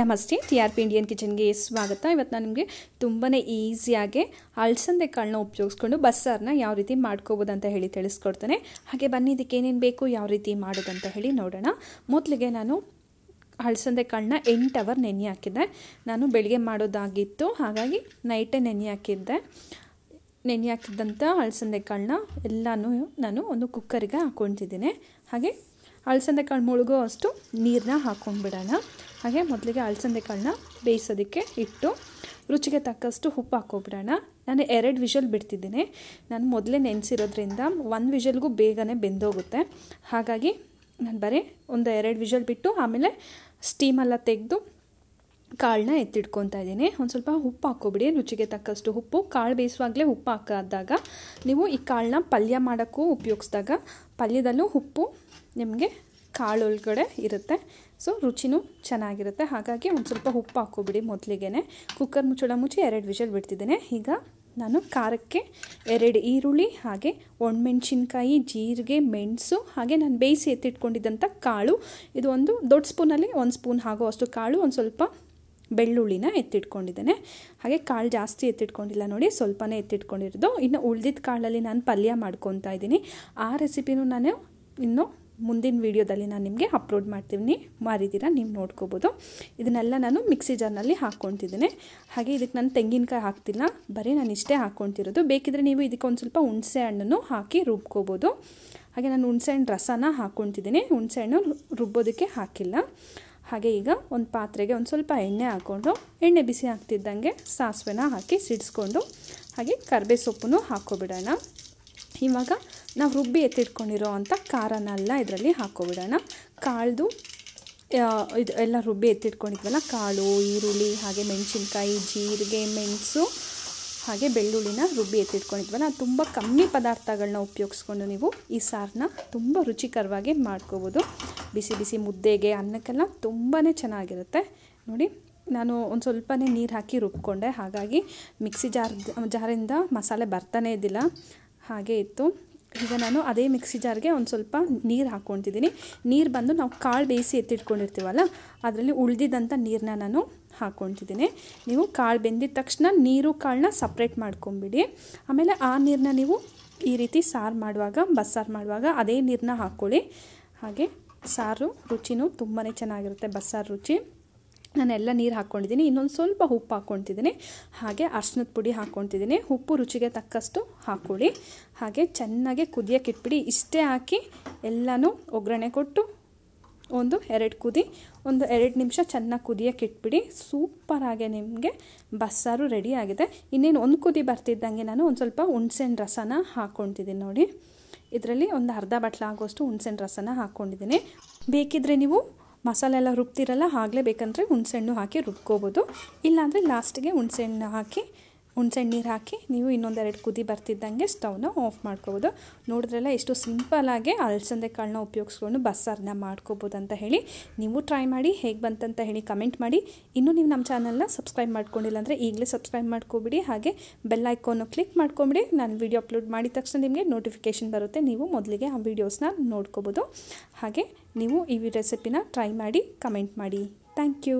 ನಮಸ್ತೆ T R P Indian ಕಿಚನ್ಗೆ ಸ್ವಾಗತ ಇವತ್ತು ನಾನು ನಿಮಗೆ ತುಂಬಾ ಈಸಿಯಾಗೆ ಅಳ್ಸಂದೆ ಕಾಳನ್ನ ಉಪಯೋಗಿಸ್ಕೊಂಡು ಬಸ್ಸಾರನ್ನ ಯಾವ ರೀತಿ ಮಾಡ್ಕೋಬೋದು ಅಂತ ಹೇಳಿ ತಿಳಿಸ್ಕೊಡ್ತೇನೆ ಹಾಗೆ ಬನ್ನಿ ಇದಕ್ಕೆ ಏನೇನು ಬೇಕು ಯಾವ ರೀತಿ ಮಾಡೋದಂತ ಹೇಳಿ ನೋಡೋಣ ಮೊದಲಿಗೆ ನಾನು ಅಳಸಂದೆ ಕಾಳನ್ನ ಎಂಟು ಅವರ್ ನೆನೆ ಹಾಕಿದ್ದೆ ನಾನು ಬೆಳಿಗ್ಗೆ ಮಾಡೋದಾಗಿತ್ತು ಹಾಗಾಗಿ ನೈಟೇ ನೆನೆ ಹಾಕಿದ್ದೆ ನೆನೆ ಹಾಕಿದ್ದಂಥ ಅಳಸಂದೆ ಕಾಳನ್ನ ಎಲ್ಲನೂ ನಾನು ಒಂದು ಕುಕ್ಕರಿಗೆ ಹಾಕ್ಕೊತಿದ್ದೀನಿ ಹಾಗೆ ಅಳಸಂದೆ ಕಾಳು ಮುಳುಗೋ ಅಷ್ಟು ನೀರನ್ನ ಹಾಕೊಂಡ್ಬಿಡೋಣ ಹಾಗೆ ಮೊದಲಿಗೆ ಅಲಸಂದೆ ಕಾಳನ್ನ ಬೇಯಿಸೋದಕ್ಕೆ ಇಟ್ಟು ರುಚಿಗೆ ತಕ್ಕಷ್ಟು ಉಪ್ಪು ಹಾಕೋಬಿಡೋಣ ನಾನು ಎರಡು ವಿಷಲ್ ಬಿಡ್ತಿದ್ದೀನಿ ನಾನು ಮೊದಲೇ ನೆನೆಸಿರೋದ್ರಿಂದ ಒಂದು ವಿಷಲ್ಗೂ ಬೇಗನೆ ಬೆಂದೋಗುತ್ತೆ ಹಾಗಾಗಿ ನಾನು ಬರೀ ಒಂದು ಎರಡು ವಿಷಲ್ ಬಿಟ್ಟು ಆಮೇಲೆ ಸ್ಟೀಮೆಲ್ಲ ತೆಗೆದು ಕಾಳನ್ನ ಎತ್ತಿಟ್ಕೊತಾ ಇದ್ದೀನಿ ಒಂದು ಸ್ವಲ್ಪ ಉಪ್ಪು ಹಾಕ್ಕೊಬಿಡಿ ರುಚಿಗೆ ತಕ್ಕಷ್ಟು ಉಪ್ಪು ಕಾಳು ಬೇಯಿಸುವಾಗಲೇ ಉಪ್ಪು ಹಾಕಾದಾಗ ನೀವು ಈ ಕಾಳನ್ನ ಪಲ್ಯ ಮಾಡೋಕ್ಕೂ ಉಪಯೋಗಿಸಿದಾಗ ಪಲ್ಯದಲ್ಲೂ ಉಪ್ಪು ನಿಮಗೆ ಕಾಳು ಒಳಗಡೆ ಇರುತ್ತೆ ಸೊ ರುಚಿನೂ ಚೆನ್ನಾಗಿರುತ್ತೆ ಹಾಗಾಗಿ ಒಂದು ಸ್ವಲ್ಪ ಉಪ್ಪು ಹಾಕೋಬಿಡಿ ಮೊದಲಿಗೆ ಕುಕ್ಕರ್ ಮುಚ್ಚಳ ಮುಚ್ಚಿ ಎರಡು ವಿಷಲ್ ಬಿಡ್ತಿದ್ದೇನೆ ಈಗ ನಾನು ಖಾರಕ್ಕೆ ಎರಡು ಈರುಳ್ಳಿ ಹಾಗೆ ಒಣಮೆಣ್ಸಿನ್ಕಾಯಿ ಜೀರಿಗೆ ಮೆಣಸು ಹಾಗೆ ನಾನು ಬೇಯಿಸಿ ಎತ್ತಿಟ್ಕೊಂಡಿದ್ದಂಥ ಕಾಳು ಇದು ಒಂದು ದೊಡ್ಡ ಸ್ಪೂನಲ್ಲಿ ಒಂದು ಸ್ಪೂನ್ ಹಾಗೋ ಅಷ್ಟು ಕಾಳು ಒಂದು ಸ್ವಲ್ಪ ಬೆಳ್ಳುಳ್ಳಿನ ಎತ್ತಿಟ್ಕೊಂಡಿದ್ದೇನೆ ಹಾಗೆ ಕಾಳು ಜಾಸ್ತಿ ಎತ್ತಿಟ್ಕೊಂಡಿಲ್ಲ ನೋಡಿ ಸ್ವಲ್ಪನೇ ಎತ್ತಿಟ್ಕೊಂಡಿರೋದು ಇನ್ನು ಉಳ್ದಿದ್ದ ಕಾಳಲ್ಲಿ ನಾನು ಪಲ್ಯ ಮಾಡ್ಕೊತಾ ಇದ್ದೀನಿ ಆ ರೆಸಿಪಿನೂ ನಾನು ಇನ್ನೂ ಮುಂದಿನ ವೀಡಿಯೋದಲ್ಲಿ ನಾನು ನಿಮಗೆ ಅಪ್ಲೋಡ್ ಮಾಡ್ತೀನಿ ಮಾರಿದ್ದೀರಾ ನೀವು ನೋಡ್ಕೋಬೋದು ಇದನ್ನೆಲ್ಲ ನಾನು ಮಿಕ್ಸಿ ಜಾರ್ನಲ್ಲಿ ಹಾಕ್ಕೊತಿದ್ದೀನಿ ಹಾಗೆ ಇದಕ್ಕೆ ನಾನು ತೆಂಗಿನಕಾಯಿ ಹಾಕ್ತಿಲ್ಲ ಬರೀ ನಾನು ಇಷ್ಟೇ ಹಾಕ್ಕೊತಿರೋದು ಬೇಕಿದ್ರೆ ನೀವು ಇದಕ್ಕೆ ಒಂದು ಸ್ವಲ್ಪ ಹುಣಸೆ ಹಣ್ಣನ್ನು ಹಾಕಿ ರುಬ್ಕೋಬೋದು ಹಾಗೆ ನಾನು ಹುಣಸೆ ಹಣ್ಣು ರಸನ ಹಾಕ್ಕೊತಿದ್ದೀನಿ ಹುಣಸೆ ಹಣ್ಣು ರುಬ್ಬೋದಕ್ಕೆ ಹಾಕಿಲ್ಲ ಹಾಗೆ ಈಗ ಒಂದು ಪಾತ್ರೆಗೆ ಒಂದು ಸ್ವಲ್ಪ ಎಣ್ಣೆ ಹಾಕ್ಕೊಂಡು ಎಣ್ಣೆ ಬಿಸಿ ಹಾಕ್ತಿದ್ದಂಗೆ ಸಾಸಿವೆನ ಹಾಕಿ ಸಿಡಿಸ್ಕೊಂಡು ಹಾಗೆ ಕರ್ಬೇ ಸೊಪ್ಪನ್ನು ಹಾಕ್ಕೊಬಿಡೋಣ ಇವಾಗ ನಾವು ರುಬ್ಬಿ ಎತ್ತಿಟ್ಕೊಂಡಿರೋ ಅಂಥ ಖಾರನೆಲ್ಲ ಇದರಲ್ಲಿ ಹಾಕೋಬಿಡೋಣ ಕಾಳ್ದು ಇದು ಎಲ್ಲ ರುಬ್ಬಿ ಎತ್ತಿಟ್ಕೊಂಡಿದ್ವಲ್ಲ ಕಾಳು ಈರುಳ್ಳಿ ಹಾಗೆ ಮೆಣಸಿನ್ಕಾಯಿ ಜೀರಿಗೆ ಮೆಣಸು ಹಾಗೆ ಬೆಳ್ಳುಳ್ಳಿನ ರುಬ್ಬಿ ಎತ್ತಿಟ್ಕೊಂಡಿದ್ವಲ್ಲ ತುಂಬ ಕಮ್ಮಿ ಪದಾರ್ಥಗಳನ್ನ ಉಪಯೋಗಿಸ್ಕೊಂಡು ನೀವು ಈ ಸಾರನ್ನ ತುಂಬ ರುಚಿಕರವಾಗಿ ಮಾಡ್ಕೋಬೋದು ಬಿಸಿ ಬಿಸಿ ಮುದ್ದೆಗೆ ಅನ್ನಕ್ಕೆಲ್ಲ ತುಂಬಾ ಚೆನ್ನಾಗಿರುತ್ತೆ ನೋಡಿ ನಾನು ಒಂದು ಸ್ವಲ್ಪನೇ ನೀರು ಹಾಕಿ ರುಬ್ಕೊಂಡೆ ಹಾಗಾಗಿ ಮಿಕ್ಸಿ ಜಾರ್ ಜಾರಿಂದ ಮಸಾಲೆ ಬರ್ತಾನೇ ಇದ್ದಿಲ್ಲ ಹಾಗೆ ಇತ್ತು ಈಗ ನಾನು ಅದೇ ಮಿಕ್ಸಿ ಜಾರ್ಗೆ ಒಂದು ಸ್ವಲ್ಪ ನೀರು ಹಾಕ್ಕೊತಿದ್ದೀನಿ ನೀರು ಬಂದು ನಾವು ಕಾಳು ಬೇಯಿಸಿ ಎತ್ತಿಟ್ಕೊಂಡಿರ್ತೀವಲ್ಲ ಅದರಲ್ಲಿ ಉಳಿದಿದ್ದಂಥ ನೀರನ್ನ ನಾನು ಹಾಕ್ಕೊತಿದ್ದೀನಿ ನೀವು ಕಾಳು ಬೆಂದಿದ ತಕ್ಷಣ ನೀರು ಕಾಳನ್ನ ಸಪ್ರೇಟ್ ಮಾಡ್ಕೊಂಬಿಡಿ ಆಮೇಲೆ ಆ ನೀರನ್ನ ನೀವು ಈ ರೀತಿ ಸಾರು ಮಾಡುವಾಗ ಬಸ್ಸಾರು ಮಾಡುವಾಗ ಅದೇ ನೀರನ್ನ ಹಾಕ್ಕೊಳ್ಳಿ ಹಾಗೆ ಸಾರು ರುಚಿನೂ ತುಂಬಾ ಚೆನ್ನಾಗಿರುತ್ತೆ ಬಸ್ಸಾರು ರುಚಿ ನಾನೆಲ್ಲ ನೀರು ಹಾಕ್ಕೊಂಡಿದ್ದೀನಿ ಇನ್ನೊಂದು ಸ್ವಲ್ಪ ಉಪ್ಪು ಹಾಕ್ಕೊತಿದ್ದೀನಿ ಹಾಗೆ ಅರ್ಶಿನದ ಪುಡಿ ಹಾಕ್ಕೊತಿದ್ದೀನಿ ಉಪ್ಪು ರುಚಿಗೆ ತಕ್ಕಷ್ಟು ಹಾಕ್ಕೊಳ್ಳಿ ಹಾಗೆ ಚೆನ್ನಾಗಿ ಕುದಿಯಕ್ಕೆ ಇಟ್ಬಿಡಿ ಇಷ್ಟೇ ಹಾಕಿ ಎಲ್ಲನೂ ಒಗ್ಗರಣೆ ಕೊಟ್ಟು ಒಂದು ಎರಡು ಕುದಿ ಒಂದು ಎರಡು ನಿಮಿಷ ಚೆನ್ನಾಗಿ ಕುದಿಯೋಕೆ ಇಟ್ಬಿಡಿ ಸೂಪರಾಗೆ ನಿಮಗೆ ಬಸ್ಸಾರು ರೆಡಿ ಆಗಿದೆ ಇನ್ನೇನು ಒಂದು ಕುದಿ ಬರ್ತಿದ್ದಂಗೆ ನಾನು ಒಂದು ಸ್ವಲ್ಪ ಹುಣ್ಸೆಹಣ್ಣು ರಸನ ಹಾಕ್ಕೊತಿದ್ದೀನಿ ನೋಡಿ ಇದರಲ್ಲಿ ಒಂದು ಅರ್ಧ ಬಟ್ಲಾಗೋಷ್ಟು ಹುಣ್ಸೆಹಣ್ಣು ರಸನ ಹಾಕ್ಕೊಂಡಿದ್ದೀನಿ ಬೇಕಿದ್ರೆ ನೀವು ಮಸಾಲೆ ಎಲ್ಲ ರುಬ್ತಿರಲ್ಲ ಆಗಲೇ ಬೇಕಂದರೆ ಹುಣಸೆಹಣ್ಣು ಹಾಕಿ ರುಬ್ಕೋಬೋದು ಇಲ್ಲಾಂದರೆ ಲಾಸ್ಟಿಗೆ ಹುಣಸೆಹಣ್ಣು ಹಾಕಿ ಹುಣ್ಸೆಣ್ಣು ನೀರು ಹಾಕಿ ನೀವು ಇನ್ನೊಂದೆರಡು ಕುದಿ ಬರ್ತಿದ್ದಂಗೆ ಸ್ಟವ್ನ ಆಫ್ ಮಾಡ್ಕೋಬೋದು ನೋಡಿದ್ರೆಲ್ಲ ಎಷ್ಟು ಸಿಂಪಲಾಗಿ ಅಲಸಂದೆ ಕಾಳನ್ನ ಉಪಯೋಗಿಸ್ಕೊಂಡು ಬಸ್ಸಾರನ್ನ ಮಾಡ್ಕೋಬೋದು ಅಂತ ಹೇಳಿ ನೀವು ಟ್ರೈ ಮಾಡಿ ಹೇಗೆ ಬಂತಂತ ಹೇಳಿ ಕಮೆಂಟ್ ಮಾಡಿ ಇನ್ನೂ ನೀವು ನಮ್ಮ ಚಾನಲ್ನ ಸಬ್ಸ್ಕ್ರೈಬ್ ಮಾಡ್ಕೊಂಡಿಲ್ಲ ಅಂದರೆ ಈಗಲೇ ಸಬ್ಸ್ಕ್ರೈಬ್ ಮಾಡ್ಕೊಬಿಡಿ ಹಾಗೆ ಬೆಲ್ ಐಕೋನು ಕ್ಲಿಕ್ ಮಾಡ್ಕೊಂಬಿಡಿ ನಾನು ವೀಡಿಯೋ ಅಪ್ಲೋಡ್ ಮಾಡಿದ ತಕ್ಷಣ ನಿಮಗೆ ನೋಟಿಫಿಕೇಷನ್ ಬರುತ್ತೆ ನೀವು ಮೊದಲಿಗೆ ಆ ವೀಡಿಯೋಸ್ನ ನೋಡ್ಕೋಬೋದು ಹಾಗೆ ನೀವು ಈ ರೆಸಿಪಿನ ಟ್ರೈ ಮಾಡಿ ಕಮೆಂಟ್ ಮಾಡಿ ಥ್ಯಾಂಕ್ ಯು